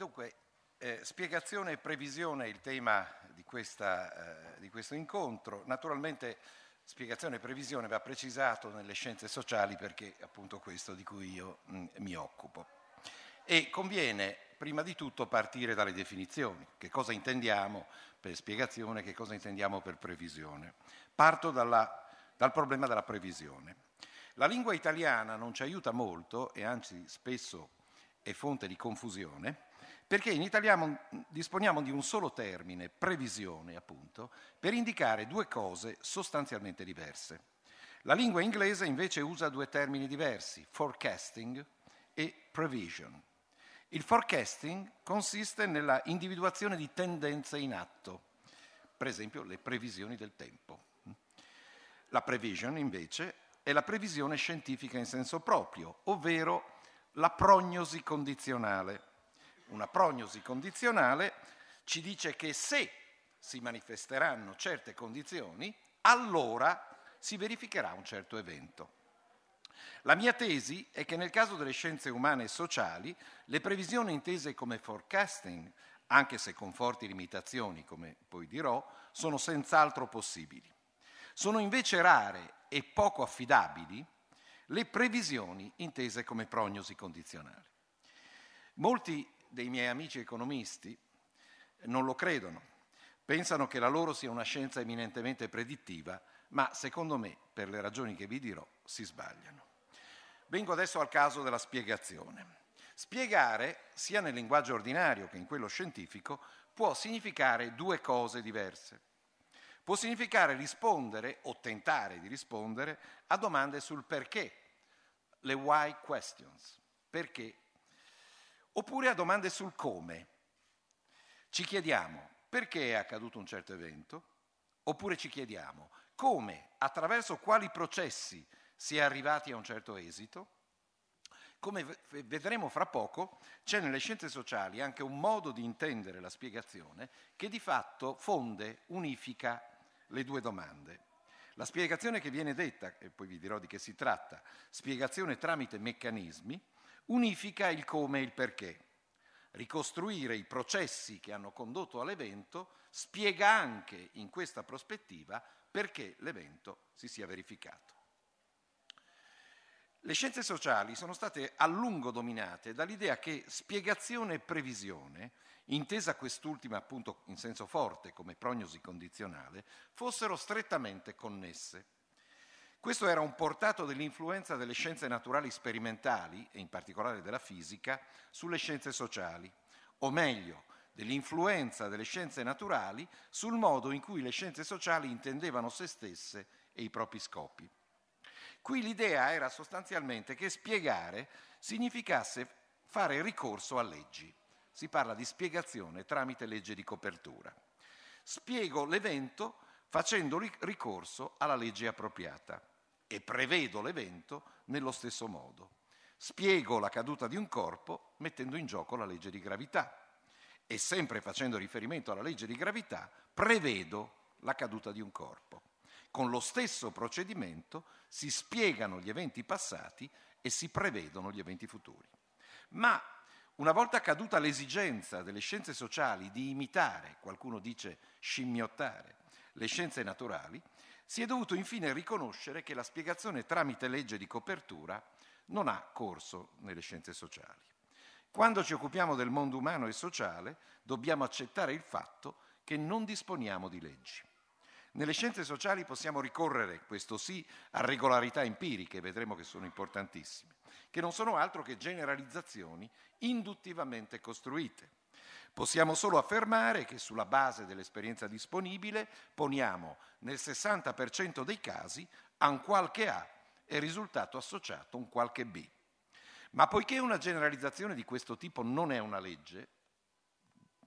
Dunque, eh, spiegazione e previsione è il tema di, questa, eh, di, questo incontro. Naturalmente spiegazione e previsione va precisato nelle scienze sociali perché è appunto questo di cui io mh, mm, mi occupo. E conviene prima di tutto partire dalle definizioni, che cosa intendiamo per spiegazione, che cosa intendiamo per previsione. Parto dalla, dal problema della previsione. La lingua italiana non ci aiuta molto e anzi spesso è fonte di confusione perché in italiano disponiamo di un solo termine, previsione appunto, per indicare due cose sostanzialmente diverse. La lingua inglese invece usa due termini diversi, forecasting e prevision. Il forecasting consiste nella individuazione di tendenze in atto, per esempio le previsioni del tempo. La prevision invece è la previsione scientifica in senso proprio, ovvero la prognosi condizionale una prognosi condizionale, ci dice che se si manifesteranno certe condizioni, allora si verificherà un certo evento. La mia tesi è che nel caso delle scienze umane e sociali, le previsioni intese come forecasting, anche se con forti limitazioni, come poi dirò, sono senz'altro possibili. Sono invece rare e poco affidabili le previsioni intese come prognosi condizionale. Molti dei miei amici economisti non lo credono, pensano che la loro sia una scienza eminentemente predittiva, ma secondo me, per le ragioni che vi dirò, si sbagliano. Vengo adesso al caso della spiegazione. Spiegare, sia nel linguaggio ordinario che in quello scientifico, può significare due cose diverse. Può significare rispondere o tentare di rispondere a domande sul perché, le why questions, perché oppure a domande sul come. Ci chiediamo perché è accaduto un certo evento, oppure ci chiediamo come, attraverso quali processi si è arrivati a un certo esito. Come vedremo fra poco, c'è nelle scienze sociali anche un modo di intendere la spiegazione che di fatto fonde, unifica le due domande. La spiegazione che viene detta, e poi vi dirò di che si tratta, spiegazione tramite meccanismi, unifica il come e il perché. Ricostruire i processi che hanno condotto all'evento spiega anche in questa prospettiva perché l'evento si sia verificato. Le scienze sociali sono state a lungo dominate dall'idea che spiegazione e previsione, intesa quest'ultima appunto in senso forte come prognosi condizionale, fossero strettamente connesse. Questo era un portato dell'influenza delle scienze naturali sperimentali, e in particolare della fisica, sulle scienze sociali, o meglio, dell'influenza delle scienze naturali sul modo in cui le scienze sociali intendevano se stesse e i propri scopi. Qui l'idea era sostanzialmente che spiegare significasse fare ricorso a leggi. Si parla di spiegazione tramite legge di copertura. Spiego l'evento facendo ricorso alla legge appropriata e prevedo l'evento nello stesso modo. Spiego la caduta di un corpo mettendo in gioco la legge di gravità e sempre facendo riferimento alla legge di gravità prevedo la caduta di un corpo. Con lo stesso procedimento si spiegano gli eventi passati e si prevedono gli eventi futuri. Ma una volta caduta l'esigenza delle scienze sociali di imitare, qualcuno dice scimmiottare, le scienze naturali, si è dovuto infine riconoscere che la spiegazione tramite legge di copertura non ha corso nelle scienze sociali. Quando ci occupiamo del mondo umano e sociale, dobbiamo accettare il fatto che non disponiamo di leggi. Nelle scienze sociali possiamo ricorrere, questo sì, a regolarità empiriche, vedremo che sono importantissime, che non sono altro che generalizzazioni induttivamente costruite. Possiamo solo affermare che sulla base dell'esperienza disponibile poniamo nel 60% dei casi a un qualche A e risultato associato un qualche B. Ma poiché una generalizzazione di questo tipo non è una legge,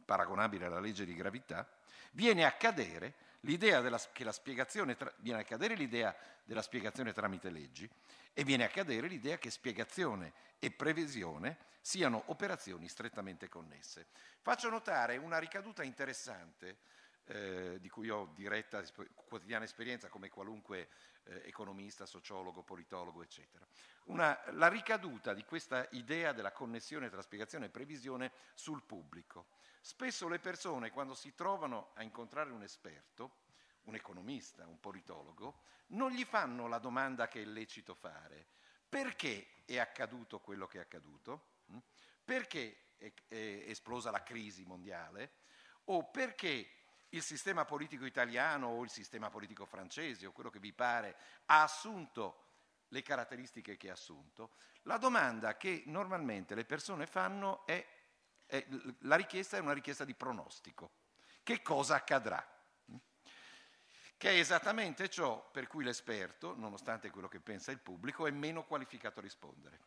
paragonabile alla legge di gravità, viene a cadere l'idea della, che la spiegazione tra, viene a cadere l'idea della spiegazione tramite leggi e viene a cadere l'idea che spiegazione e previsione siano operazioni strettamente connesse. Faccio notare una ricaduta interessante eh, di cui ho diretta quotidiana esperienza come qualunque eh, economista, sociologo, politologo, eccetera. Una, la ricaduta di questa idea della connessione tra spiegazione e previsione sul pubblico. Spesso le persone, quando si trovano a incontrare un esperto, un economista, un politologo, non gli fanno la domanda che è lecito fare. Perché è accaduto quello che è accaduto? Mm? Perché è, esplosa la crisi mondiale? O perché il sistema politico italiano o il sistema politico francese o quello che vi pare ha assunto le caratteristiche che ha assunto? La domanda che normalmente le persone fanno è è, la richiesta è una richiesta di pronostico. Che cosa accadrà? Che è esattamente ciò per cui l'esperto, nonostante quello che pensa il pubblico, è meno qualificato a rispondere.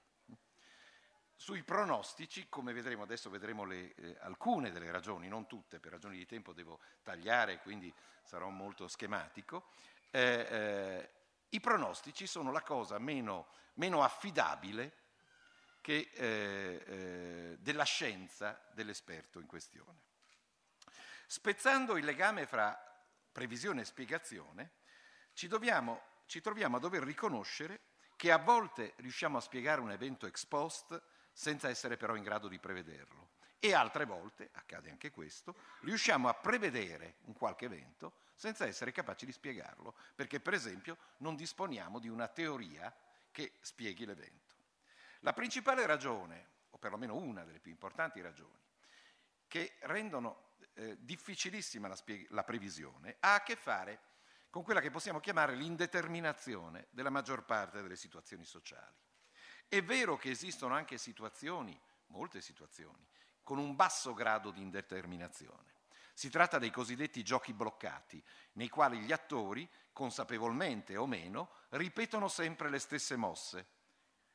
Sui pronostici, come vedremo adesso, vedremo le, eh, alcune delle ragioni, non tutte, per ragioni di tempo devo tagliare, quindi sarò molto schematico. Eh, eh, I pronostici sono la cosa meno, meno affidabile che, eh, eh, della scienza dell'esperto in questione. Spezzando il legame fra previsione e spiegazione, ci, dobbiamo, ci troviamo a dover riconoscere che a volte riusciamo a spiegare un evento ex post senza essere però in grado di prevederlo e altre volte, accade anche questo, riusciamo a prevedere un qualche evento senza essere capaci di spiegarlo, perché per esempio non disponiamo di una teoria che spieghi l'evento. La principale ragione, o perlomeno una delle più importanti ragioni, che rendono eh, difficilissima la, la previsione, ha a che fare con quella che possiamo chiamare l'indeterminazione della maggior parte delle situazioni sociali. È vero che esistono anche situazioni, molte situazioni, con un basso grado di indeterminazione. Si tratta dei cosiddetti giochi bloccati, nei quali gli attori, consapevolmente o meno, ripetono sempre le stesse mosse,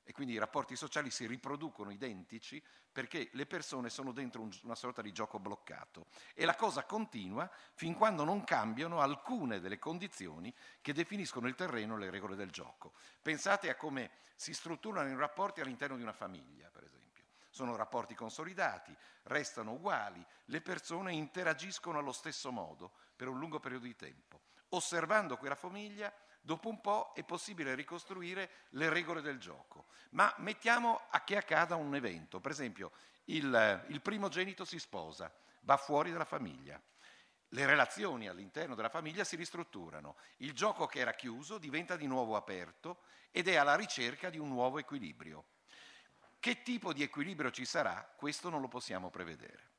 e quindi i rapporti sociali si riproducono identici perché le persone sono dentro una sorta di gioco bloccato e la cosa continua fin quando non cambiano alcune delle condizioni che definiscono il terreno e le regole del gioco. Pensate a come si strutturano i rapporti all'interno di una famiglia, per esempio. Sono rapporti consolidati, restano uguali, le persone interagiscono allo stesso modo per un lungo periodo di tempo. Osservando quella famiglia Dopo un po' è possibile ricostruire le regole del gioco. Ma mettiamo a che accada un evento. Per esempio, il, il primogenito si sposa, va fuori dalla famiglia. Le relazioni all'interno della famiglia si ristrutturano, il gioco che era chiuso diventa di nuovo aperto ed è alla ricerca di un nuovo equilibrio. Che tipo di equilibrio ci sarà? Questo non lo possiamo prevedere.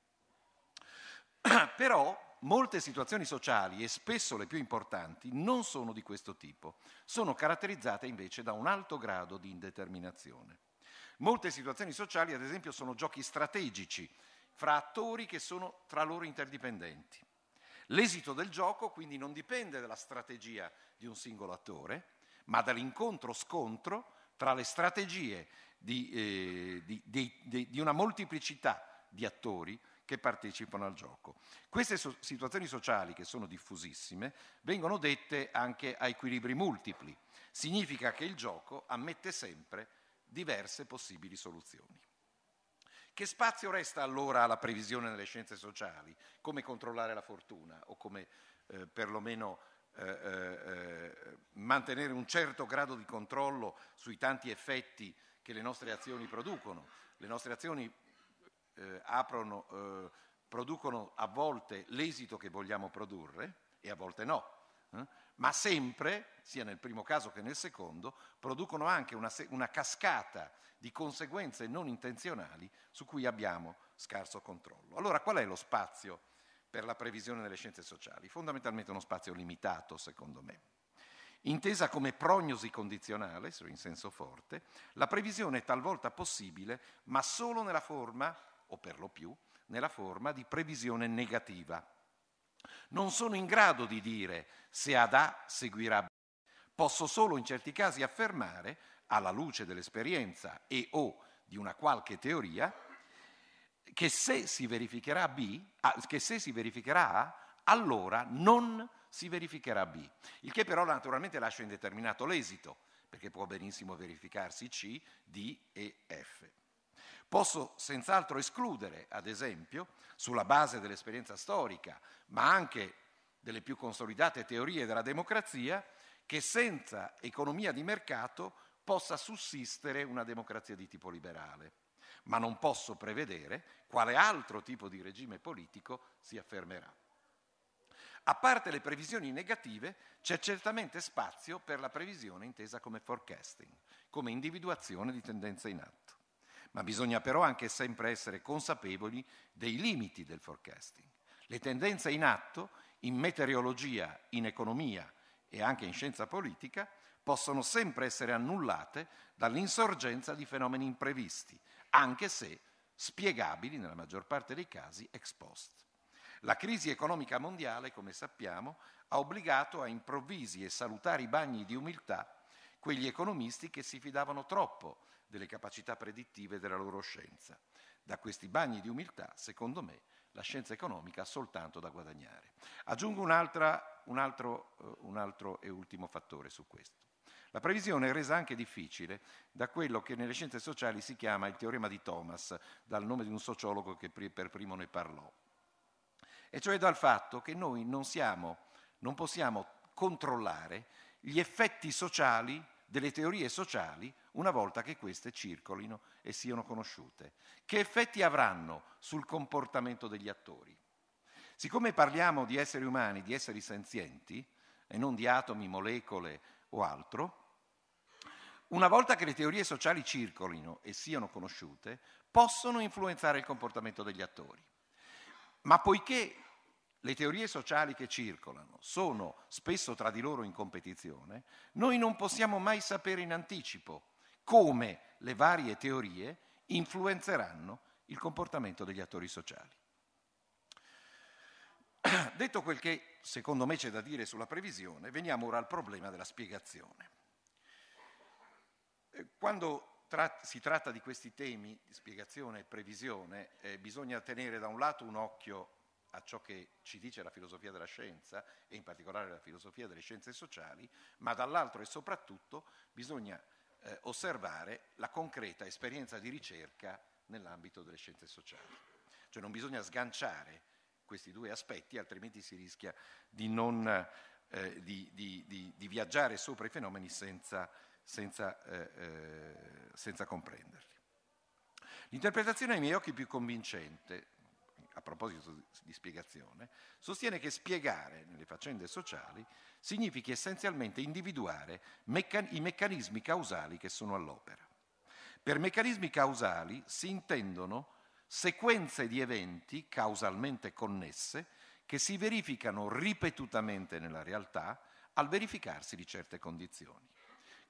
Però Molte situazioni sociali, e spesso le più importanti, non sono di questo tipo, sono caratterizzate invece da un alto grado di indeterminazione. Molte situazioni sociali, ad esempio, sono giochi strategici fra attori che sono tra loro interdipendenti. L'esito del gioco quindi non dipende dalla strategia di un singolo attore, ma dall'incontro-scontro tra le strategie di, eh, di, di, di una molteplicità di attori che partecipano al gioco. Queste so- situazioni sociali, che sono diffusissime, vengono dette anche a equilibri multipli. Significa che il gioco ammette sempre diverse possibili soluzioni. Che spazio resta allora alla previsione nelle scienze sociali? Come controllare la fortuna o come eh, perlomeno eh, eh, eh, mantenere un certo grado di controllo sui tanti effetti che le nostre azioni producono? Le nostre azioni eh, aprono, eh, producono a volte l'esito che vogliamo produrre e a volte no, eh? ma sempre, sia nel primo caso che nel secondo, producono anche una, una cascata di conseguenze non intenzionali su cui abbiamo scarso controllo. Allora qual è lo spazio per la previsione delle scienze sociali? Fondamentalmente uno spazio limitato, secondo me. Intesa come prognosi condizionale, in senso forte, la previsione è talvolta possibile, ma solo nella forma o per lo più, nella forma di previsione negativa. Non sono in grado di dire se ad A seguirà B. Posso solo in certi casi affermare, alla luce dell'esperienza e o di una qualche teoria, che se si verificherà B, ah, che se si verificherà A, allora non si verificherà B, il che però naturalmente lascia indeterminato l'esito, perché può benissimo verificarsi C, D e F. Posso senz'altro escludere, ad esempio, sulla base dell'esperienza storica, ma anche delle più consolidate teorie della democrazia, che senza economia di mercato possa sussistere una democrazia di tipo liberale. Ma non posso prevedere quale altro tipo di regime politico si affermerà. A parte le previsioni negative, c'è certamente spazio per la previsione intesa come forecasting, come individuazione di tendenze in atto ma bisogna però anche sempre essere consapevoli dei limiti del forecasting. Le tendenze in atto in meteorologia, in economia e anche in scienza politica possono sempre essere annullate dall'insorgenza di fenomeni imprevisti, anche se spiegabili nella maggior parte dei casi ex post. La crisi economica mondiale, come sappiamo, ha obbligato a improvvisi e salutari bagni di umiltà quegli economisti che si fidavano troppo delle capacità predittive della loro scienza. Da questi bagni di umiltà, secondo me, la scienza economica ha soltanto da guadagnare. Aggiungo un, altro, eh, un altro e ultimo fattore su questo. La previsione è resa anche difficile da quello che nelle scienze sociali si chiama il teorema di Thomas, dal nome di un sociologo che per primo ne parlò, e cioè dal fatto che noi non, siamo, non possiamo controllare gli effetti sociali delle teorie sociali una volta che queste circolino e siano conosciute. Che effetti avranno sul comportamento degli attori? Siccome parliamo di esseri umani, di esseri senzienti, e non di atomi, molecole o altro, una volta che le teorie sociali circolino e siano conosciute, possono influenzare il comportamento degli attori. Ma poiché le teorie sociali che circolano sono spesso tra di loro in competizione, noi non possiamo mai sapere in anticipo come le varie teorie influenzeranno il comportamento degli attori sociali. Detto quel che secondo me c'è da dire sulla previsione, veniamo ora al problema della spiegazione. Eh, quando si tratta di questi temi, spiegazione e previsione, eh, bisogna tenere da un lato un occhio a ciò che ci dice la filosofia della scienza e in particolare la filosofia delle scienze sociali, ma dall'altro e soprattutto bisogna eh, osservare la concreta esperienza di ricerca nell'ambito delle scienze sociali. Cioè non bisogna sganciare questi due aspetti, altrimenti si rischia di, non, eh, di, di, di viaggiare sopra i fenomeni senza, senza, eh, eh, senza comprenderli. L'interpretazione ai miei occhi più convincente a proposito di spiegazione, sostiene che spiegare nelle faccende sociali significhi essenzialmente individuare meccan- i meccanismi causali che sono all'opera. Per meccanismi causali si intendono sequenze di eventi causalmente connesse che si verificano ripetutamente nella realtà al verificarsi di certe condizioni.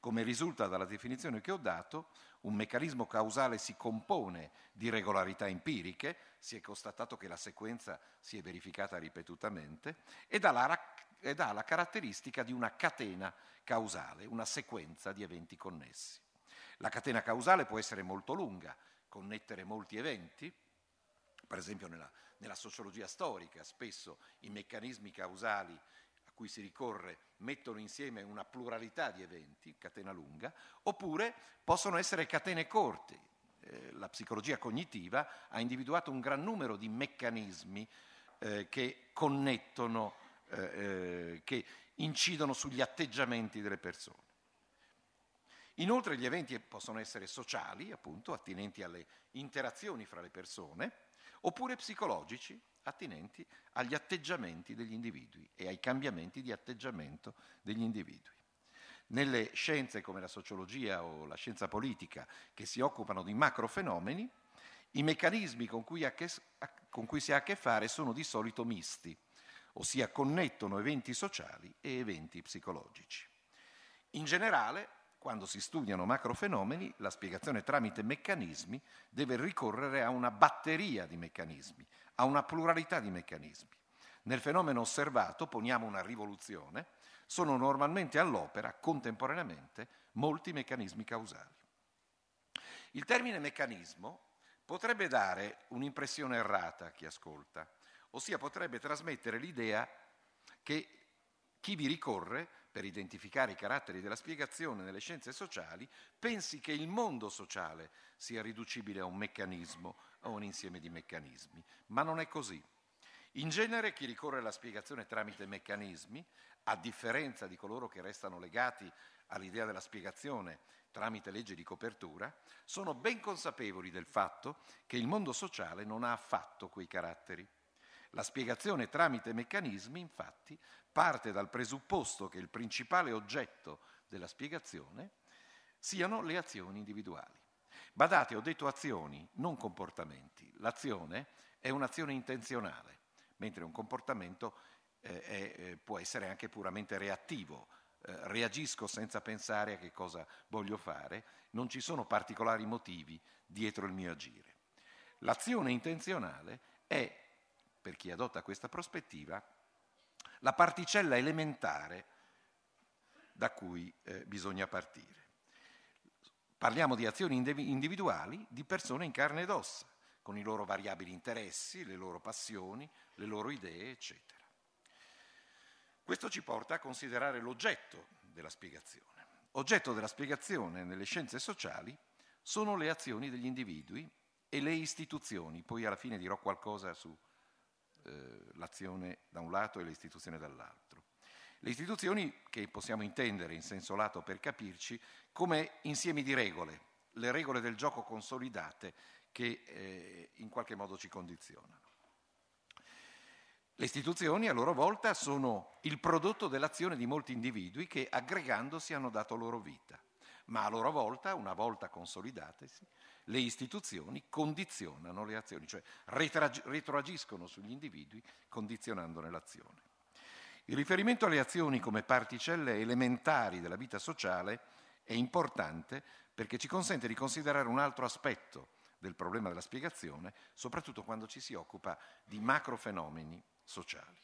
Come risulta dalla definizione che ho dato, un meccanismo causale si compone di regolarità empiriche, si è constatato che la sequenza si è verificata ripetutamente, ed ha la, ed ha la caratteristica di una catena causale, una sequenza di eventi connessi. La catena causale può essere molto lunga, connettere molti eventi, per esempio nella, nella sociologia storica spesso i meccanismi causali cui si ricorre mettono insieme una pluralità di eventi, catena lunga, oppure possono essere catene corte. Eh, la psicologia cognitiva ha individuato un gran numero di meccanismi eh, che connettono, eh, che incidono sugli atteggiamenti delle persone. Inoltre gli eventi possono essere sociali, appunto, attinenti alle interazioni fra le persone, oppure psicologici, attinenti agli atteggiamenti degli individui e ai cambiamenti di atteggiamento degli individui. Nelle scienze come la sociologia o la scienza politica che si occupano di macrofenomeni, i meccanismi con cui, che, con cui si ha a che fare sono di solito misti, ossia connettono eventi sociali e eventi psicologici. In generale, quando si studiano macrofenomeni, la spiegazione tramite meccanismi deve ricorrere a una batteria di meccanismi, a una pluralità di meccanismi. Nel fenomeno osservato, poniamo una rivoluzione, sono normalmente all'opera contemporaneamente molti meccanismi causali. Il termine meccanismo potrebbe dare un'impressione errata a chi ascolta, ossia potrebbe trasmettere l'idea che chi vi ricorre per identificare i caratteri della spiegazione nelle scienze sociali, pensi che il mondo sociale sia riducibile a un meccanismo, a un insieme di meccanismi. Ma non è così. In genere chi ricorre alla spiegazione tramite meccanismi, a differenza di coloro che restano legati all'idea della spiegazione tramite legge di copertura, sono ben consapevoli del fatto che il mondo sociale non ha affatto quei caratteri. La spiegazione tramite meccanismi, infatti, parte dal presupposto che il principale oggetto della spiegazione siano le azioni individuali. Badate, ho detto azioni, non comportamenti. L'azione è un'azione intenzionale, mentre un comportamento eh, è, eh, può essere anche puramente reattivo. Eh, reagisco senza pensare a che cosa voglio fare, non ci sono particolari motivi dietro il mio agire. L'azione intenzionale è per chi adotta questa prospettiva, la particella elementare da cui eh, bisogna partire. Parliamo di azioni individuali di persone in carne ed ossa, con i loro variabili interessi, le loro passioni, le loro idee, eccetera. Questo ci porta a considerare l'oggetto della spiegazione. Oggetto della spiegazione nelle scienze sociali sono le azioni degli individui e le istituzioni, poi alla fine dirò qualcosa su eh, l'azione da un lato e le istituzioni dall'altro. Le istituzioni che possiamo intendere in senso lato per capirci come insiemi di regole, le regole del gioco consolidate che eh, in qualche modo ci condizionano. Le istituzioni a loro volta sono il prodotto dell'azione di molti individui che aggregandosi hanno dato loro vita ma a loro volta, una volta consolidatesi, le istituzioni condizionano le azioni, cioè retroagiscono sugli individui condizionandone l'azione. Il riferimento alle azioni come particelle elementari della vita sociale è importante perché ci consente di considerare un altro aspetto del problema della spiegazione, soprattutto quando ci si occupa di macrofenomeni sociali.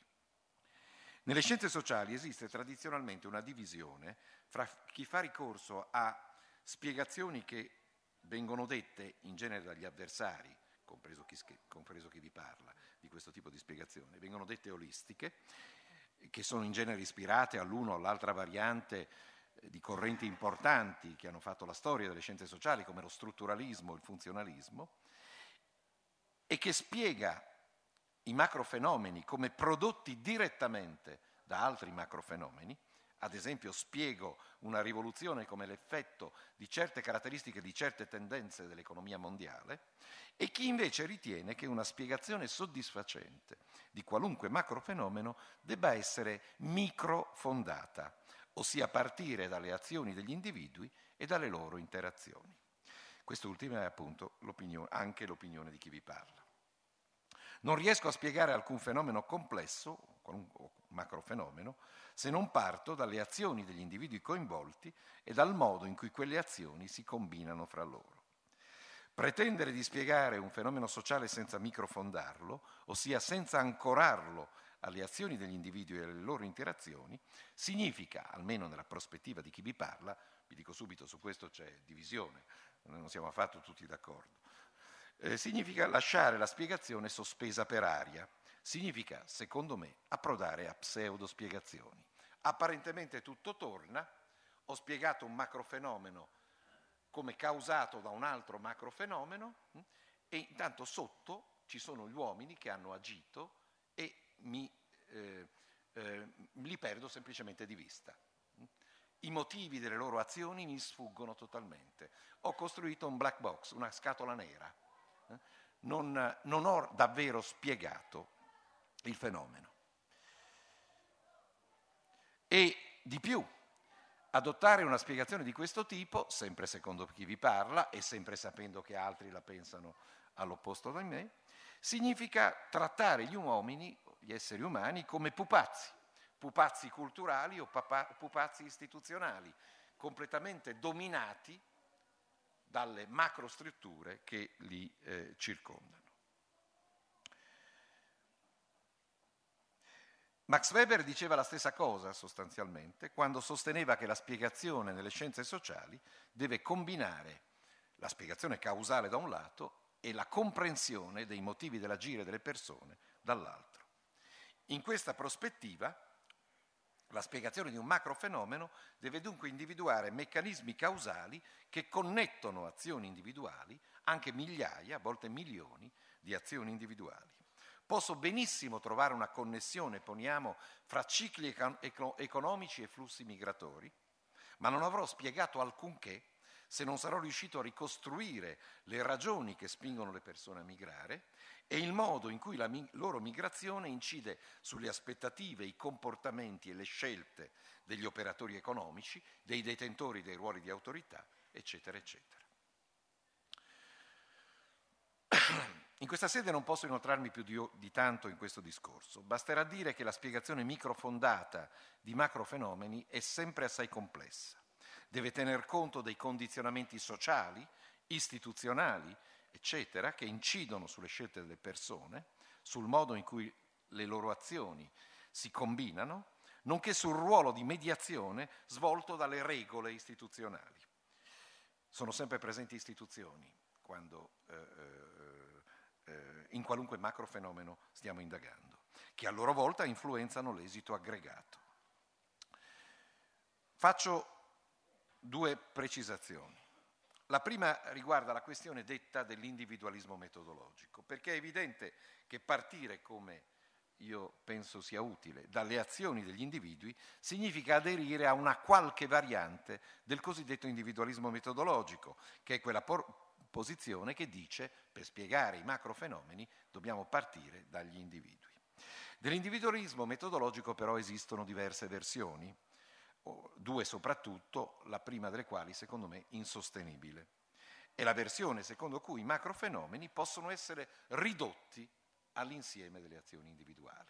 Nelle scienze sociali esiste tradizionalmente una divisione fra chi fa ricorso a spiegazioni che vengono dette in genere dagli avversari, compreso chi, compreso chi vi parla di questo tipo di spiegazioni, vengono dette olistiche, che sono in genere ispirate all'una o all'altra variante eh, di correnti importanti che hanno fatto la storia delle scienze sociali, come lo strutturalismo, il funzionalismo, e che spiega i macrofenomeni come prodotti direttamente da altri macrofenomeni, ad esempio spiego una rivoluzione come l'effetto di certe caratteristiche, di certe tendenze dell'economia mondiale, e chi invece ritiene che una spiegazione soddisfacente di qualunque macrofenomeno debba essere microfondata, ossia partire dalle azioni degli individui e dalle loro interazioni. Quest'ultima è appunto l'opinione, anche l'opinione di chi vi parla. Non riesco a spiegare alcun fenomeno complesso, qualunque macrofenomeno, se non parto dalle azioni degli individui coinvolti e dal modo in cui quelle azioni si combinano fra loro. Pretendere di spiegare un fenomeno sociale senza microfondarlo, ossia senza ancorarlo alle azioni degli individui e alle loro interazioni, significa, almeno nella prospettiva di chi vi parla, vi dico subito su questo c'è divisione, non siamo affatto tutti d'accordo, eh, significa lasciare la spiegazione sospesa per aria, significa, secondo me, approdare a pseudo spiegazioni. Apparentemente tutto torna, ho spiegato un macrofenomeno come causato da un altro macrofenomeno mm, e intanto sotto ci sono gli uomini che hanno agito e mi, eh, eh, li perdo semplicemente di vista. Mm. I motivi delle loro azioni mi sfuggono totalmente. Ho costruito un black box, una scatola nera non, non ho davvero spiegato il fenomeno. E di più, adottare una spiegazione di questo tipo, sempre secondo chi vi parla e sempre sapendo che altri la pensano all'opposto da me, significa trattare gli uomini, gli esseri umani, come pupazzi, pupazzi culturali o pupazzi istituzionali, completamente dominati dalle macrostrutture che li eh, circondano. Max Weber diceva la stessa cosa sostanzialmente quando sosteneva che la spiegazione nelle scienze sociali deve combinare la spiegazione causale da un lato e la comprensione dei motivi dell'agire delle persone dall'altro. In questa prospettiva la spiegazione di un macrofenomeno deve dunque individuare meccanismi causali che connettono azioni individuali, anche migliaia, a volte milioni, di azioni individuali. Posso benissimo trovare una connessione, poniamo, fra cicli economici e flussi migratori, ma non avrò spiegato alcunché se non sarò riuscito a ricostruire le ragioni che spingono le persone a migrare e il modo in cui la loro migrazione incide sulle aspettative, i comportamenti e le scelte degli operatori economici, dei detentori dei ruoli di autorità, eccetera, eccetera. In questa sede non posso inoltrarmi più di, di, tanto in questo discorso, basterà dire che la spiegazione microfondata di macrofenomeni è sempre assai complessa. Deve tener conto dei condizionamenti sociali, istituzionali eccetera, che incidono sulle scelte delle persone, sul modo in cui le loro azioni si combinano, nonché sul ruolo di mediazione svolto dalle regole istituzionali. Sono sempre presenti istituzioni quando, eh, eh, eh in qualunque macrofenomeno stiamo indagando, che a loro volta influenzano l'esito aggregato. Faccio due precisazioni. La prima riguarda la questione detta dell'individualismo metodologico, perché è evidente che partire, come io penso sia utile, dalle azioni degli individui significa aderire a una qualche variante del cosiddetto individualismo metodologico, che è quella posizione che dice, per spiegare i macrofenomeni, dobbiamo partire dagli individui. Dell'individualismo metodologico però esistono diverse versioni due soprattutto, la prima delle quali secondo me insostenibile. È la versione secondo cui i macrofenomeni possono essere ridotti all'insieme delle azioni individuali.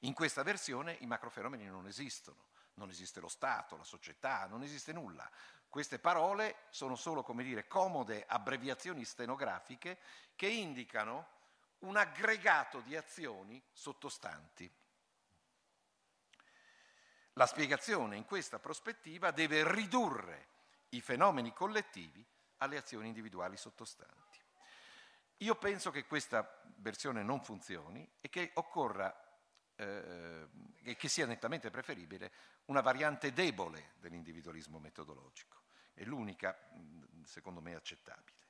In questa versione i macrofenomeni non esistono, non esiste lo Stato, la società, non esiste nulla. Queste parole sono solo, come dire, comode abbreviazioni stenografiche che indicano un aggregato di azioni sottostanti. La spiegazione in questa prospettiva deve ridurre i fenomeni collettivi alle azioni individuali sottostanti. Io penso che questa versione non funzioni e che occorra eh, che sia nettamente preferibile una variante debole dell'individualismo metodologico. È l'unica, mm, secondo me, accettabile,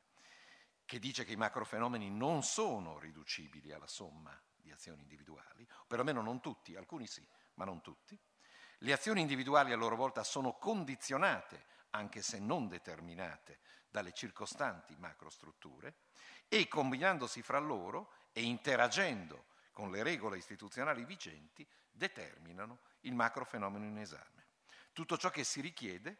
che dice che i macrofenomeni non sono riducibili alla somma di azioni individuali, perlomeno non tutti, alcuni sì, ma non tutti, le azioni individuali a loro volta sono condizionate, anche se non determinate, dalle circostanti macrostrutture e combinandosi fra loro e interagendo con le regole istituzionali vigenti determinano il macrofenomeno in esame. Tutto ciò che si richiede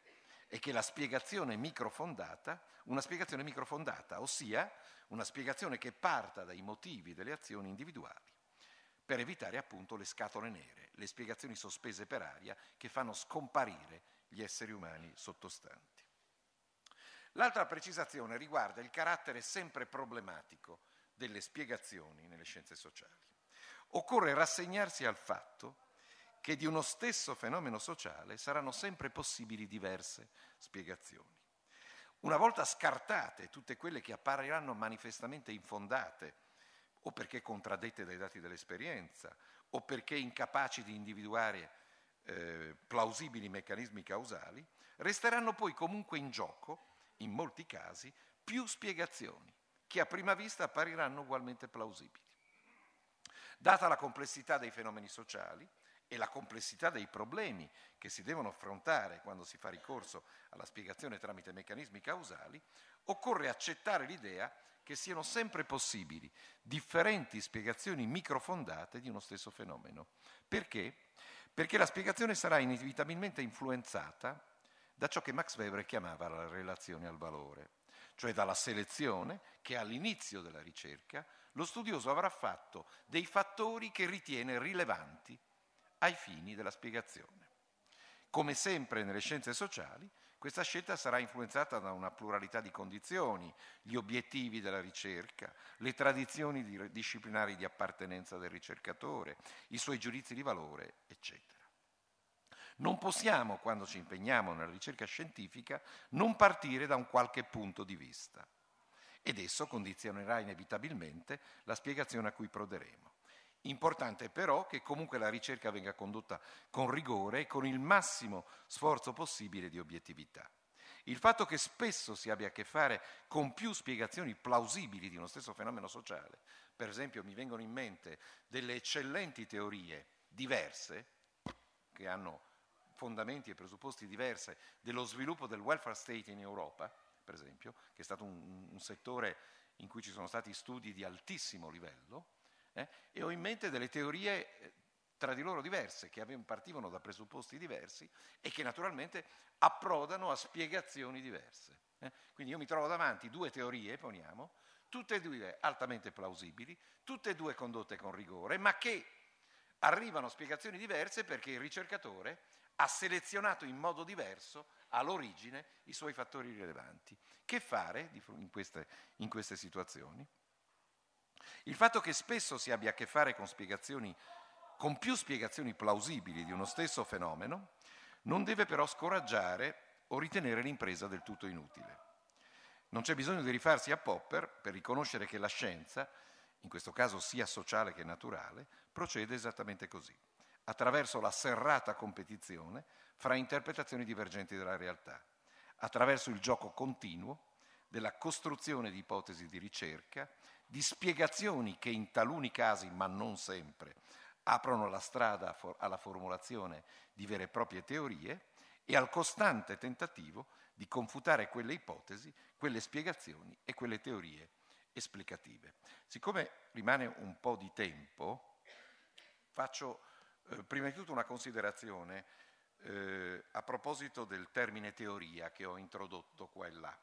è che la spiegazione microfondata, una spiegazione microfondata, ossia una spiegazione che parta dai motivi delle azioni individuali per evitare appunto le scatole nere, le spiegazioni sospese per aria che fanno scomparire gli esseri umani sottostanti. L'altra precisazione riguarda il carattere sempre problematico delle spiegazioni nelle scienze sociali. Occorre rassegnarsi al fatto che di uno stesso fenomeno sociale saranno sempre possibili diverse spiegazioni. Una volta scartate tutte quelle che appariranno manifestamente infondate o perché contraddette dai dati dell'esperienza, o perché incapaci di individuare eh, plausibili meccanismi causali, resteranno poi comunque in gioco, in molti casi, più spiegazioni che a prima vista appariranno ugualmente plausibili. Data la complessità dei fenomeni sociali, e la complessità dei problemi che si devono affrontare quando si fa ricorso alla spiegazione tramite meccanismi causali, occorre accettare l'idea che siano sempre possibili differenti spiegazioni microfondate di uno stesso fenomeno. Perché? Perché la spiegazione sarà inevitabilmente influenzata da ciò che Max Weber chiamava la relazione al valore, cioè dalla selezione che all'inizio della ricerca lo studioso avrà fatto dei fattori che ritiene rilevanti ai fini della spiegazione. Come sempre nelle scienze sociali, questa scelta sarà influenzata da una pluralità di condizioni, gli obiettivi della ricerca, le tradizioni disciplinari di appartenenza del ricercatore, i suoi giudizi di valore, eccetera. Non possiamo, quando ci impegniamo nella ricerca scientifica, non partire da un qualche punto di vista ed esso condizionerà inevitabilmente la spiegazione a cui proderemo. Importante però che comunque la ricerca venga condotta con rigore e con il massimo sforzo possibile di obiettività. Il fatto che spesso si abbia a che fare con più spiegazioni plausibili di uno stesso fenomeno sociale, per esempio mi vengono in mente delle eccellenti teorie diverse, che hanno fondamenti e presupposti diversi, dello sviluppo del welfare state in Europa, per esempio, che è stato un, un settore in cui ci sono stati studi di altissimo livello, eh? e ho in mente delle teorie eh, tra di loro diverse, che partivano da presupposti diversi e che naturalmente approdano a spiegazioni diverse. Eh? Quindi io mi trovo davanti due teorie, poniamo, tutte e due altamente plausibili, tutte e due condotte con rigore, ma che arrivano a spiegazioni diverse perché il ricercatore ha selezionato in modo diverso all'origine i suoi fattori rilevanti. Che fare in queste, in queste situazioni? Il fatto che spesso si abbia a che fare con, con più spiegazioni plausibili di uno stesso fenomeno non deve però scoraggiare o ritenere l'impresa del tutto inutile. Non c'è bisogno di rifarsi a Popper per riconoscere che la scienza, in questo caso sia sociale che naturale, procede esattamente così, attraverso la serrata competizione fra interpretazioni divergenti della realtà, attraverso il gioco continuo della costruzione di ipotesi di ricerca, di spiegazioni che in taluni casi, ma non sempre, aprono la strada alla formulazione di vere e proprie teorie e al costante tentativo di confutare quelle ipotesi, quelle spiegazioni e quelle teorie esplicative. Siccome rimane un po' di tempo, faccio eh, prima di tutto una considerazione eh, a proposito del termine teoria che ho introdotto qua e là.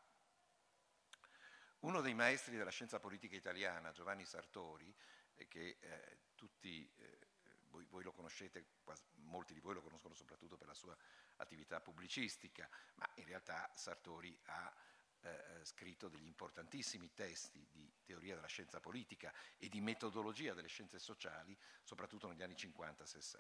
Uno dei maestri della scienza politica italiana, Giovanni Sartori, eh, che eh, tutti eh, voi, voi, lo conoscete, quasi, molti di voi lo conoscono soprattutto per la sua attività pubblicistica, ma in realtà Sartori ha eh, eh scritto degli importantissimi testi di teoria della scienza politica e di metodologia delle scienze sociali, soprattutto negli anni 50-60.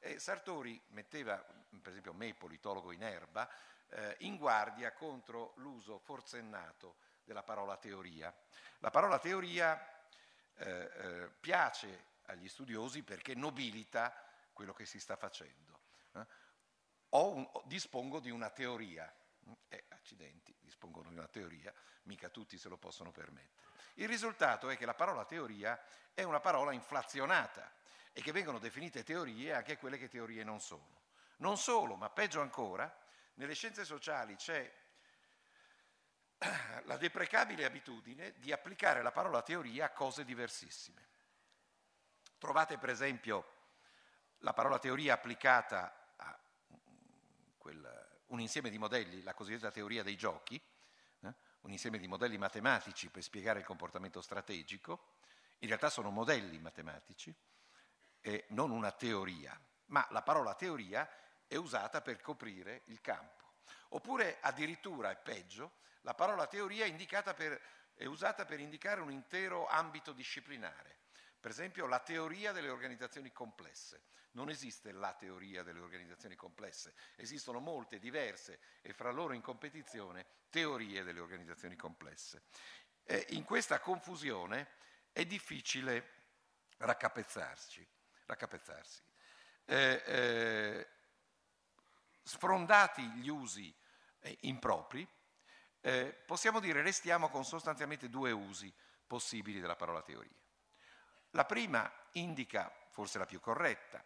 E Sartori metteva, per esempio me, politologo in erba, eh, in guardia contro l'uso forzennato della parola teoria. La parola teoria eh, eh, piace agli studiosi perché nobilita quello che si sta facendo. Eh. Un, dispongo di una teoria, mm, eh, accidenti, dispongono di una teoria, mica tutti se lo possono permettere. Il risultato è che la parola teoria è una parola inflazionata e che vengono definite teorie anche quelle che teorie non sono. Non solo, ma peggio ancora, nelle scienze sociali c'è la deprecabile abitudine di applicare la parola teoria a cose diversissime. Trovate per esempio la parola teoria applicata a quel, un insieme di modelli, la cosiddetta teoria dei giochi, eh? un insieme di modelli matematici per spiegare il comportamento strategico, in realtà sono modelli matematici e non una teoria, ma la parola teoria è usata per coprire il campo. Oppure addirittura, è peggio, la parola teoria è, per, è usata per indicare un intero ambito disciplinare. Per esempio la teoria delle organizzazioni complesse. Non esiste la teoria delle organizzazioni complesse, esistono molte diverse e fra loro in competizione teorie delle organizzazioni complesse. Eh, in questa confusione è difficile raccapezzarsi. Eh, eh, sfrondati gli usi eh, impropri, eh, possiamo dire restiamo con sostanzialmente due usi possibili della parola teoria. La prima indica, forse la più corretta,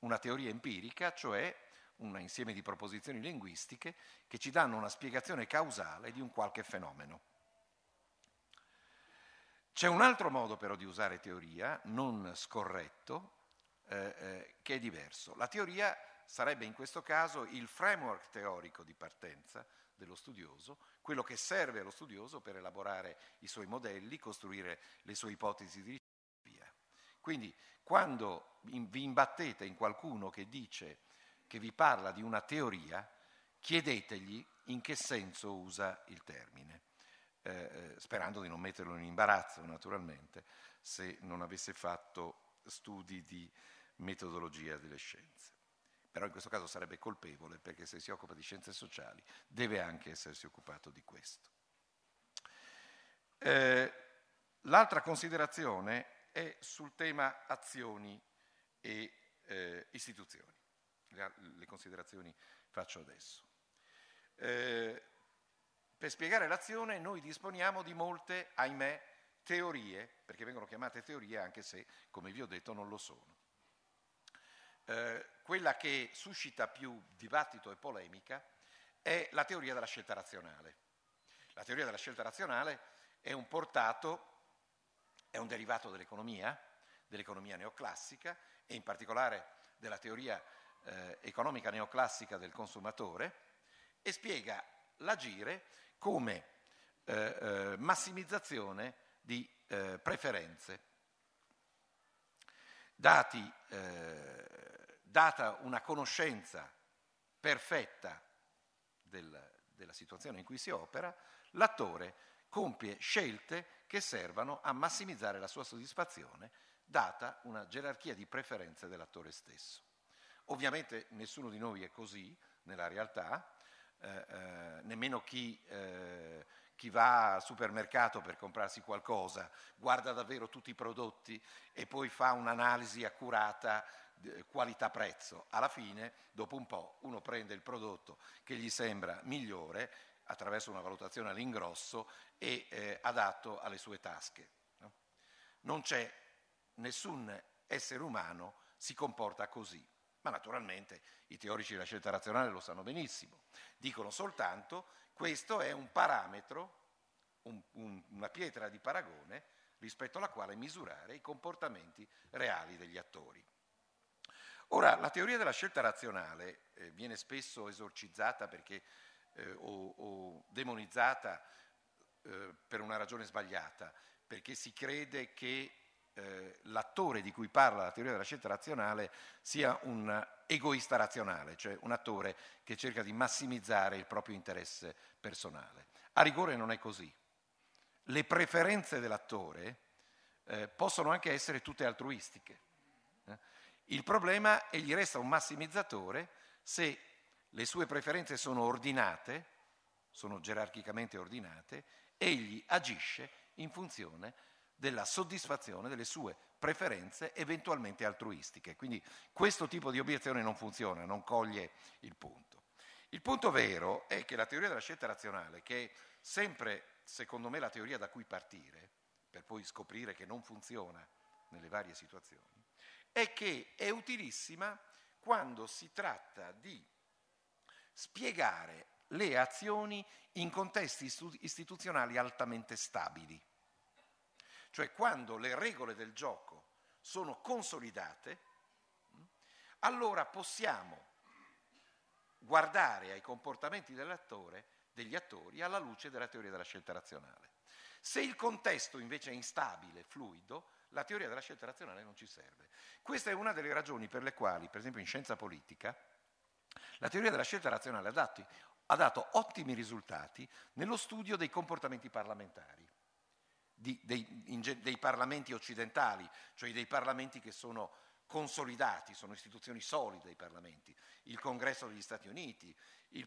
una teoria empirica, cioè un insieme di proposizioni linguistiche che ci danno una spiegazione causale di un qualche fenomeno. C'è un altro modo però di usare teoria, non scorretto, eh, eh, che è diverso. La teoria sarebbe in questo caso il framework teorico di partenza dello studioso, quello che serve allo studioso per elaborare i suoi modelli, costruire le sue ipotesi di ricerca. Quindi quando vi imbattete in qualcuno che dice che vi parla di una teoria, chiedetegli in che senso usa il termine, eh, eh sperando di non metterlo in imbarazzo naturalmente, se non avesse fatto studi di metodologia delle scienze però in questo caso sarebbe colpevole perché se si occupa di scienze sociali deve anche essersi occupato di questo. Eh, l'altra considerazione è sul tema azioni e eh, istituzioni. Le, le, considerazioni faccio adesso. Eh, per spiegare l'azione noi disponiamo di molte, ahimè, teorie, perché vengono chiamate teorie anche se, come vi ho detto, non lo sono. Eh, quella che suscita più dibattito e polemica è la teoria della scelta razionale. La teoria della scelta razionale è un portato, è un derivato dell'economia, dell'economia neoclassica e in particolare della teoria eh, economica neoclassica del consumatore e spiega l'agire come eh, eh, massimizzazione di eh, preferenze. Dati eh, data una conoscenza perfetta del, della situazione in cui si opera, l'attore compie scelte che servano a massimizzare la sua soddisfazione, data una gerarchia di preferenze dell'attore stesso. Ovviamente nessuno di noi è così nella realtà, eh, eh, nemmeno chi, eh, chi, va al supermercato per comprarsi qualcosa, guarda davvero tutti i prodotti e poi fa un'analisi accurata eh, qualità-prezzo. Alla fine, dopo un po', uno prende il prodotto che gli sembra migliore attraverso una valutazione all'ingrosso e eh, adatto alle sue tasche. No? Non c'è nessun essere umano si comporta così, ma naturalmente i teorici della scelta razionale lo sanno benissimo. Dicono soltanto questo è un parametro, un, un, una pietra di paragone rispetto alla quale misurare i comportamenti reali degli attori. Ora, la teoria della scelta razionale eh, viene spesso esorcizzata perché, eh, o, o, demonizzata eh, per una ragione sbagliata, perché si crede che eh, l'attore di cui parla la teoria della scelta razionale sia un egoista razionale, cioè un attore che cerca di massimizzare il proprio interesse personale. A rigore non è così. Le preferenze dell'attore eh, possono anche essere tutte altruistiche il problema è gli resta un massimizzatore se le sue preferenze sono ordinate, sono gerarchicamente ordinate, egli agisce in funzione della soddisfazione delle sue preferenze eventualmente altruistiche. Quindi questo tipo di obiezione non funziona, non coglie il punto. Il punto vero è che la teoria della scelta razionale, che è sempre, secondo me, la teoria da cui partire, per poi scoprire che non funziona nelle varie situazioni, è che è utilissima quando si tratta di spiegare le azioni in contesti istituzionali altamente stabili, cioè quando le regole del gioco sono consolidate, hm, allora possiamo guardare ai comportamenti dell'attore, degli attori alla luce della teoria della scelta razionale. Se il contesto invece è instabile, fluido, la teoria della scelta razionale non ci serve. Questa è una delle ragioni per le quali, per esempio in scienza politica, la teoria della scelta razionale ha dato, ha dato ottimi risultati nello studio dei comportamenti parlamentari. Di, dei, in, dei, parlamenti occidentali, cioè dei parlamenti che sono consolidati, sono istituzioni solide i parlamenti, il congresso degli Stati Uniti,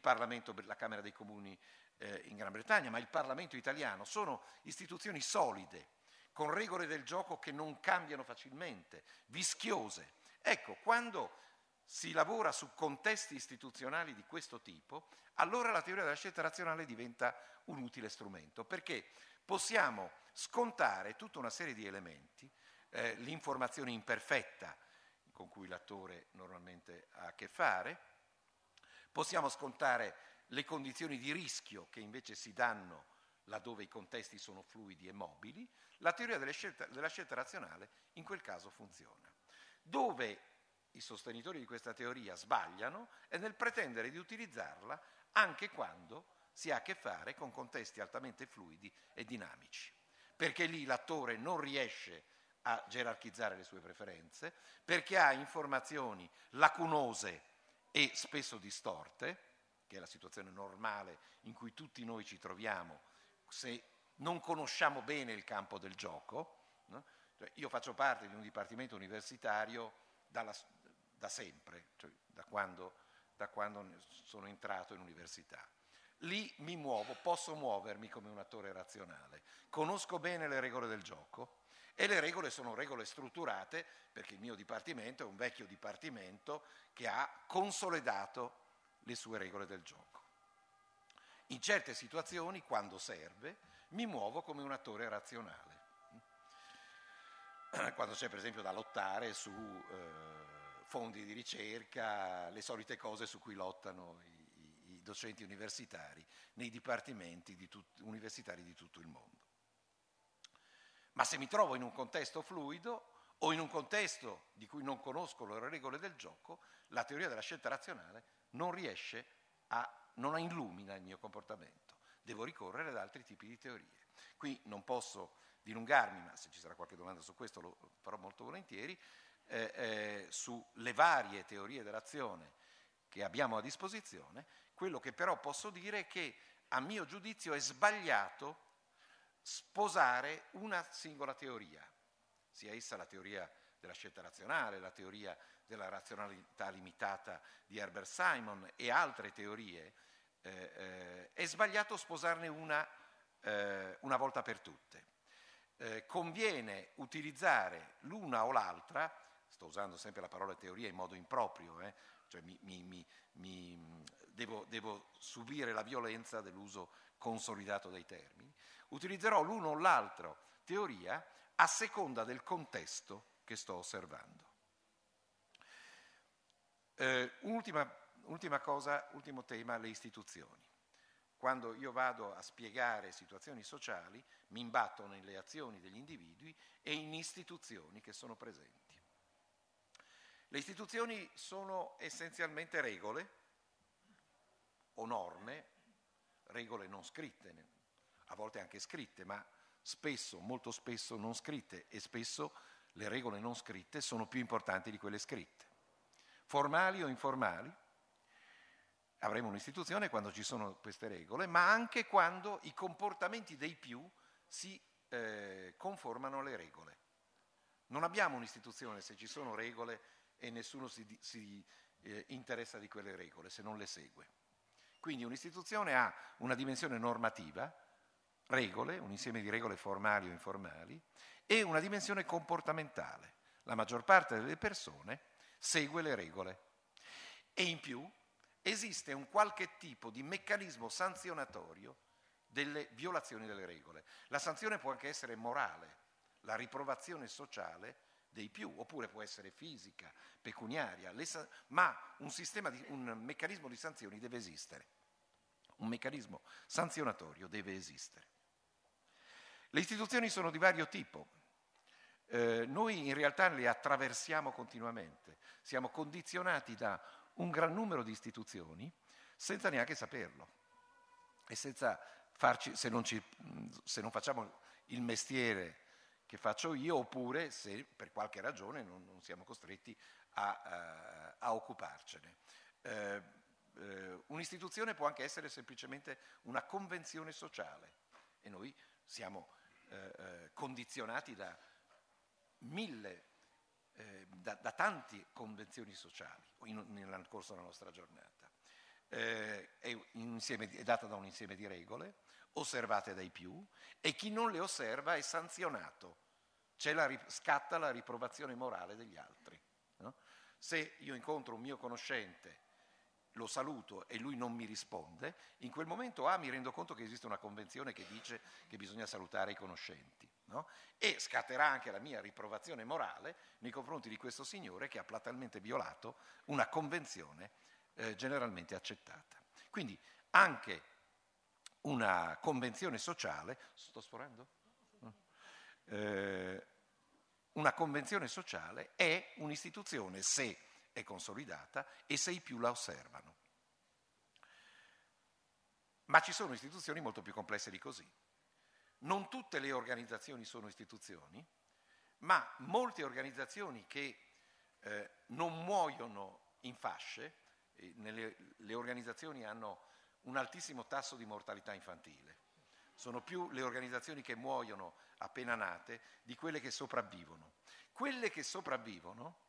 Parlamento, la Camera dei Comuni eh, in Gran Bretagna, ma il Parlamento italiano, sono istituzioni solide con regole del gioco che non cambiano facilmente, vischiose. Ecco, quando si lavora su contesti istituzionali di questo tipo, allora la teoria della scelta razionale diventa un utile strumento, perché possiamo scontare tutta una serie di elementi, eh, l'informazione imperfetta con cui l'attore normalmente ha a che fare, possiamo scontare le condizioni di rischio che invece si danno laddove i contesti sono fluidi e mobili, la teoria scelte, della scelta razionale in quel caso funziona. Dove i sostenitori di questa teoria sbagliano è nel pretendere di utilizzarla anche quando si ha a che fare con contesti altamente fluidi e dinamici, perché lì l'attore non riesce a gerarchizzare le sue preferenze, perché ha informazioni lacunose e spesso distorte, che è la situazione normale in cui tutti noi ci troviamo se non conosciamo bene il campo del gioco. No? Cioè, io faccio parte di un dipartimento universitario dalla, da sempre, cioè da, quando, da quando sono entrato in università. Lì mi muovo, posso muovermi come un attore razionale, conosco bene le regole del gioco e le regole sono regole strutturate perché il mio dipartimento è un vecchio dipartimento che ha consolidato le sue regole del gioco in certe situazioni, quando serve, mi muovo come un attore razionale. Quando c'è per esempio da lottare su eh, fondi di ricerca, le solite cose su cui lottano i, i docenti universitari nei dipartimenti di tut, universitari di tutto il mondo. Ma se mi trovo in un contesto fluido o in un contesto di cui non conosco le regole del gioco, la teoria della scelta razionale non riesce a non illumina il mio comportamento. Devo ricorrere ad altri tipi di teorie. Qui non posso dilungarmi, ma se ci sarà qualche domanda su questo lo farò molto volentieri, eh, eh, sulle varie teorie dell'azione che abbiamo a disposizione. Quello che però posso dire è che a mio giudizio è sbagliato sposare una singola teoria, sia essa la teoria della scelta razionale, la teoria della razionalità limitata di Herbert Simon e altre teorie eh, eh, è sbagliato sposarne una eh, una volta per tutte. Eh, conviene utilizzare l'una o l'altra, sto usando sempre la parola teoria in modo improprio, eh, cioè mi, mi, mi, devo, devo subire la violenza dell'uso consolidato dei termini, utilizzerò l'uno o l'altra teoria a seconda del contesto che sto osservando. Eh, un'ultima Ultima cosa, ultimo tema, le istituzioni. Quando io vado a spiegare situazioni sociali, mi imbatto nelle azioni degli individui e in istituzioni che sono presenti. Le istituzioni sono essenzialmente regole o norme, regole non scritte, a volte anche scritte, ma spesso, molto spesso non scritte e spesso le regole non scritte sono più importanti di quelle scritte, formali o informali, avremo un'istituzione quando ci sono queste regole, ma anche quando i comportamenti dei più si eh, conformano alle regole. Non abbiamo un'istituzione se ci sono regole e nessuno si, si eh, interessa di quelle regole, se non le segue. Quindi un'istituzione ha una dimensione normativa, regole, un insieme di regole formali o informali, e una dimensione comportamentale. La maggior parte delle persone segue le regole. E in più esiste un qualche tipo di meccanismo sanzionatorio delle violazioni delle regole. La sanzione può anche essere morale, la riprovazione sociale dei più, oppure può essere fisica, pecuniaria, ma un, di, un meccanismo di sanzioni deve esistere. Un meccanismo sanzionatorio deve esistere. Le istituzioni sono di vario tipo. Eh, noi in realtà le attraversiamo continuamente, siamo condizionati da un gran numero di istituzioni senza neanche saperlo e senza farci, se non, ci, se non facciamo il mestiere che faccio io oppure se per qualche ragione non, non siamo costretti a, a, eh, a occuparcene. Eh, eh, un'istituzione può anche essere semplicemente una convenzione sociale e noi siamo eh, eh condizionati da mille Ehm, da, da, tante convenzioni sociali in, nel corso della nostra giornata. Eh, è, insieme, è data da un insieme di regole, osservate dai più, e chi non le osserva è sanzionato. La, scatta la riprovazione morale degli altri. No? Se io incontro un mio conoscente, lo saluto e lui non mi risponde, in quel momento ah, mi rendo conto che esiste una convenzione che dice che bisogna salutare i conoscenti no? e scatterà anche la mia riprovazione morale nei confronti di questo signore che ha platalmente violato una convenzione eh, generalmente accettata. Quindi anche una convenzione sociale, sto sforando? Mm. Eh, una convenzione sociale è un'istituzione se è consolidata e se i più la osservano. Ma ci sono istituzioni molto più complesse di così. Non tutte le organizzazioni sono istituzioni, ma molte organizzazioni che eh, non muoiono in fasce, nelle, le organizzazioni hanno un altissimo tasso di mortalità infantile, sono più le organizzazioni che muoiono appena nate di quelle che sopravvivono. Quelle che sopravvivono,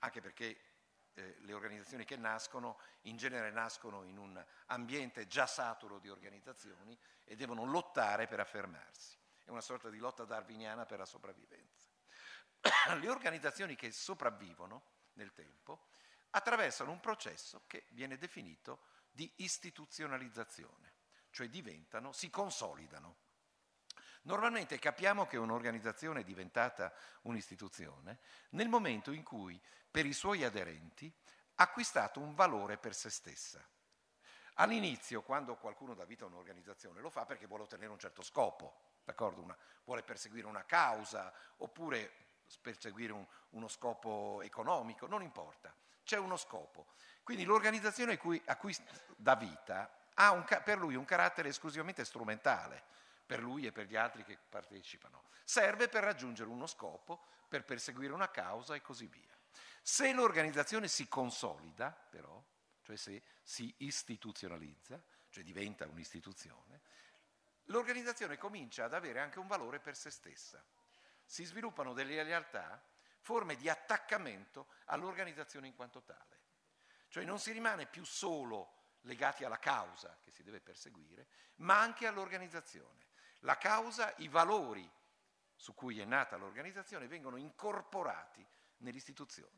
anche perché eh, le organizzazioni che nascono in genere nascono in un ambiente già saturo di organizzazioni e devono lottare per affermarsi. È una sorta di lotta darwiniana per la sopravvivenza. le organizzazioni che sopravvivono nel tempo attraversano un processo che viene definito di istituzionalizzazione, cioè diventano, si consolidano. Normalmente capiamo che un'organizzazione è diventata un'istituzione nel momento in cui per i suoi aderenti ha acquistato un valore per se stessa. All'inizio, quando qualcuno dà vita a un'organizzazione, lo fa perché vuole ottenere un certo scopo, una, vuole perseguire una causa oppure perseguire un, uno scopo economico, non importa, c'è uno scopo. Quindi l'organizzazione a cui, a cui dà vita ha un, per lui un carattere esclusivamente strumentale, per lui e per gli altri che partecipano. Serve per raggiungere uno scopo, per perseguire una causa e così via. Se l'organizzazione si consolida, però, cioè se si istituzionalizza, cioè diventa un'istituzione, l'organizzazione comincia ad avere anche un valore per se stessa. Si sviluppano delle lealtà, forme di attaccamento all'organizzazione in quanto tale. Cioè non si rimane più solo legati alla causa che si deve perseguire, ma anche all'organizzazione. La causa, i valori su cui è nata l'organizzazione vengono incorporati nell'istituzione.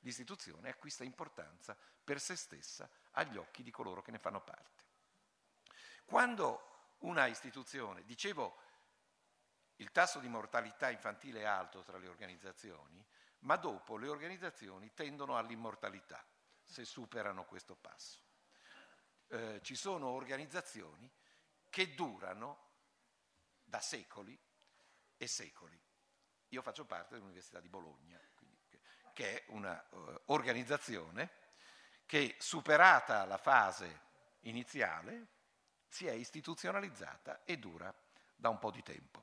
L'istituzione acquista importanza per se stessa agli occhi di coloro che ne fanno parte. Quando una istituzione, dicevo, il tasso di mortalità infantile è alto tra le organizzazioni, ma dopo le organizzazioni tendono all'immortalità se superano questo passo. Eh, ci sono organizzazioni che durano da secoli e secoli. Io faccio parte dell'Università di Bologna, quindi, che è un'organizzazione eh, uh, che, superata la fase iniziale, si è istituzionalizzata e dura da un po' di tempo.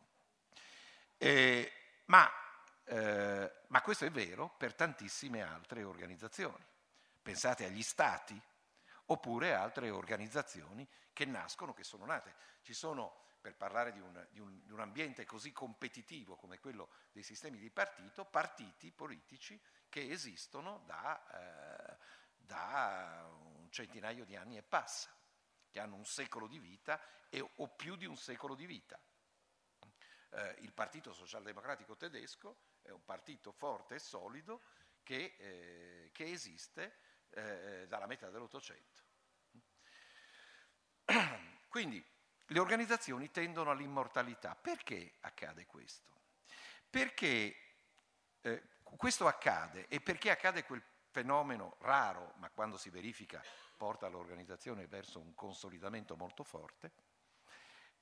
E, ma, eh, ma questo è vero per tantissime altre organizzazioni. Pensate agli stati oppure altre organizzazioni che nascono, che sono nate. Ci sono per parlare di un, di, un, di un, ambiente così competitivo come quello dei sistemi di partito, partiti politici che esistono da, eh, da un centinaio di anni e passa, che hanno un secolo di vita e, o più di un secolo di vita. Eh, il Partito Socialdemocratico Tedesco è un partito forte e solido che, eh, che esiste eh, dalla metà dell'Ottocento. Quindi le organizzazioni tendono all'immortalità. Perché accade questo? Perché eh, questo accade e perché accade quel fenomeno raro, ma quando si verifica porta l'organizzazione verso un consolidamento molto forte,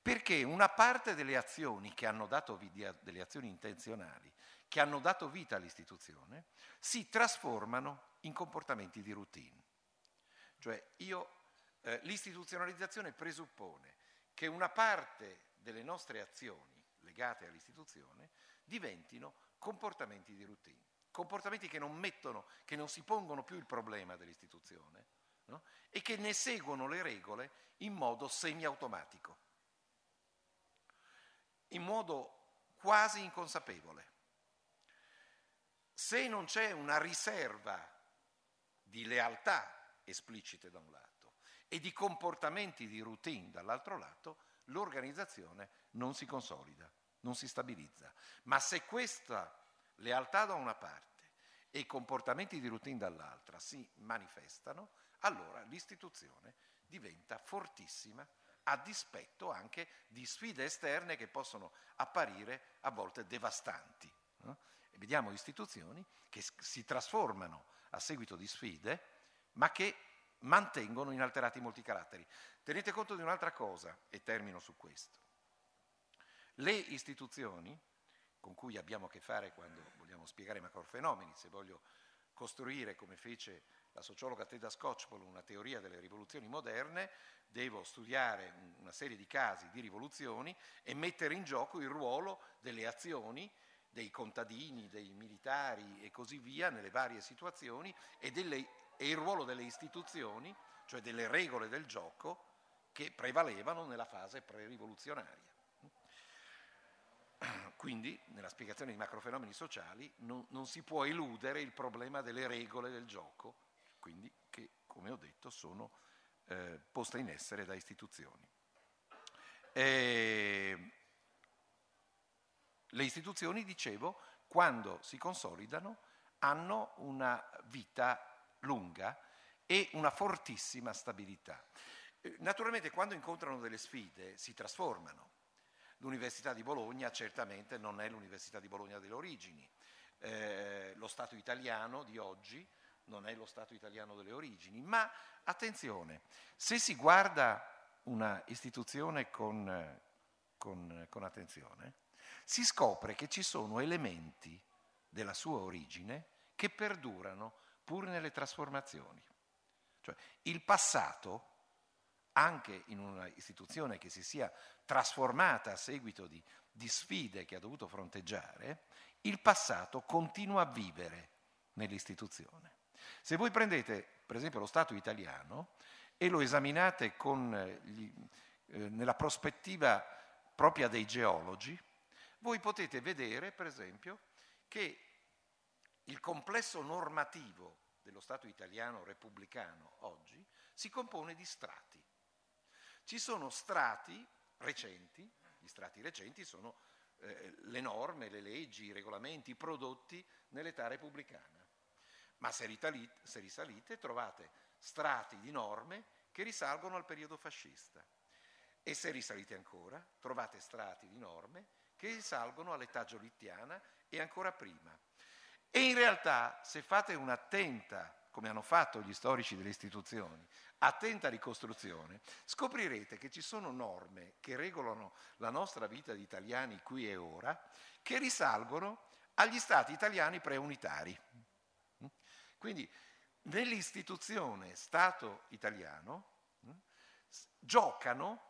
perché una parte delle azioni che hanno dato vita, delle azioni intenzionali, che hanno dato vita all'istituzione, si trasformano in comportamenti di routine. Cioè io, eh, l'istituzionalizzazione presuppone che una parte delle nostre azioni legate all'istituzione diventino comportamenti di routine, comportamenti che non mettono, che non si pongono più il problema dell'istituzione no? e che ne seguono le regole in modo semiautomatico, in modo quasi inconsapevole. Se non c'è una riserva di lealtà esplicite da un lato, e di comportamenti di routine dall'altro lato, l'organizzazione non si consolida, non si stabilizza. Ma se questa lealtà da una parte e i comportamenti di routine dall'altra si manifestano, allora l'istituzione diventa fortissima a dispetto anche di sfide esterne che possono apparire a volte devastanti. E vediamo istituzioni che si trasformano a seguito di sfide, ma che mantengono inalterati molti caratteri. Tenete conto di un'altra cosa, e termino su questo. Le istituzioni, con cui abbiamo a che fare quando vogliamo spiegare macrofenomeni, se voglio costruire, come fece la sociologa Teda Scotchpole, una teoria delle rivoluzioni moderne, devo studiare una serie di casi di rivoluzioni e mettere in gioco il ruolo delle azioni dei contadini, dei militari e così via nelle varie situazioni e delle e il ruolo delle istituzioni, cioè delle regole del gioco che prevalevano nella fase pre-rivoluzionaria. Quindi, nella spiegazione dei macrofenomeni sociali, non, non, si può eludere il problema delle regole del gioco, quindi che, come ho detto, sono eh, poste in essere da istituzioni. E ehm, le istituzioni, dicevo, quando si consolidano, hanno una vita lunga e una fortissima stabilità. Eh, naturalmente quando incontrano delle sfide si trasformano. L'Università di Bologna certamente non è l'Università di Bologna delle origini. Eh, lo Stato italiano di oggi non è lo Stato italiano delle origini. Ma attenzione, se si guarda una istituzione con, con, con attenzione, si scopre che ci sono elementi della sua origine che perdurano pur nelle trasformazioni. Cioè, il passato, anche in un'istituzione che si sia trasformata a seguito di, di sfide che ha dovuto fronteggiare, il passato continua a vivere nell'istituzione. Se voi prendete, per esempio, lo Stato italiano e lo esaminate con eh, gli, eh, nella prospettiva propria dei geologi, voi potete vedere, per esempio, che il complesso normativo dello Stato italiano repubblicano oggi si compone di strati. Ci sono strati recenti, gli strati recenti sono eh, le norme, le leggi, i regolamenti prodotti nell'età repubblicana, ma se, ritalite, se risalite trovate strati di norme che risalgono al periodo fascista e se risalite ancora trovate strati di norme che risalgono all'età giolittiana e ancora prima. E in realtà, se fate un'attenta, come hanno fatto gli storici delle istituzioni, attenta ricostruzione, scoprirete che ci sono norme che regolano la nostra vita di italiani qui e ora, che risalgono agli stati italiani preunitari. Quindi nell'istituzione Stato italiano hm, giocano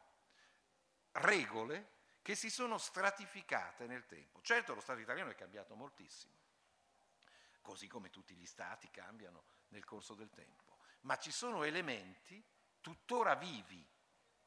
regole che si sono stratificate nel tempo. Certo lo Stato italiano è cambiato moltissimo, così come tutti gli stati cambiano nel corso del tempo, ma ci sono elementi tuttora vivi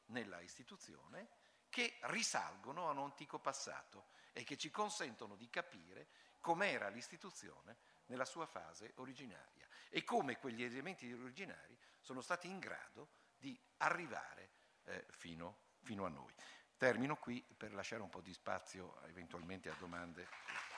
nella istituzione che risalgono a un antico passato e che ci consentono di capire com'era l'istituzione nella sua fase originaria e come quegli elementi originari sono stati in grado di arrivare eh, fino, fino, a noi. Termino qui per lasciare un po' di spazio eventualmente a domande.